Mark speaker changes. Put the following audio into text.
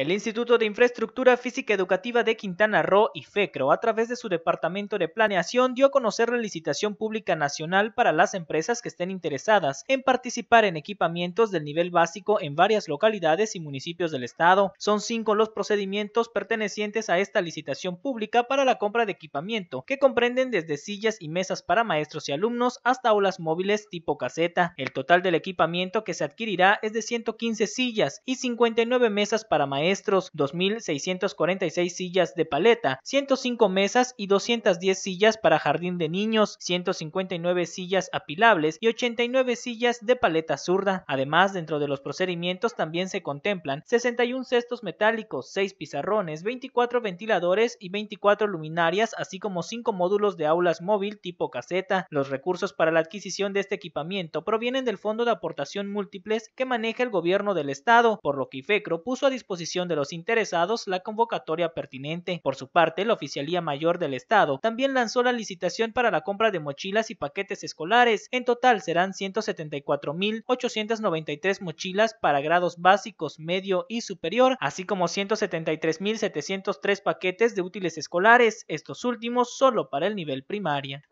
Speaker 1: El Instituto de Infraestructura Física Educativa de Quintana Roo, y FECRO, a través de su Departamento de Planeación, dio a conocer la licitación pública nacional para las empresas que estén interesadas en participar en equipamientos del nivel básico en varias localidades y municipios del estado. Son cinco los procedimientos pertenecientes a esta licitación pública para la compra de equipamiento, que comprenden desde sillas y mesas para maestros y alumnos hasta aulas móviles tipo caseta. El total del equipamiento que se adquirirá es de 115 sillas y 59 mesas para maestros 2.646 sillas de paleta, 105 mesas y 210 sillas para jardín de niños, 159 sillas apilables y 89 sillas de paleta zurda. Además, dentro de los procedimientos también se contemplan 61 cestos metálicos, 6 pizarrones, 24 ventiladores y 24 luminarias, así como 5 módulos de aulas móvil tipo caseta. Los recursos para la adquisición de este equipamiento provienen del Fondo de Aportación Múltiples que maneja el gobierno del estado, por lo que IFECRO puso a disposición de los interesados la convocatoria pertinente. Por su parte, la Oficialía Mayor del Estado también lanzó la licitación para la compra de mochilas y paquetes escolares. En total serán 174.893 mochilas para grados básicos, medio y superior, así como 173.703 paquetes de útiles escolares, estos últimos solo para el nivel primaria.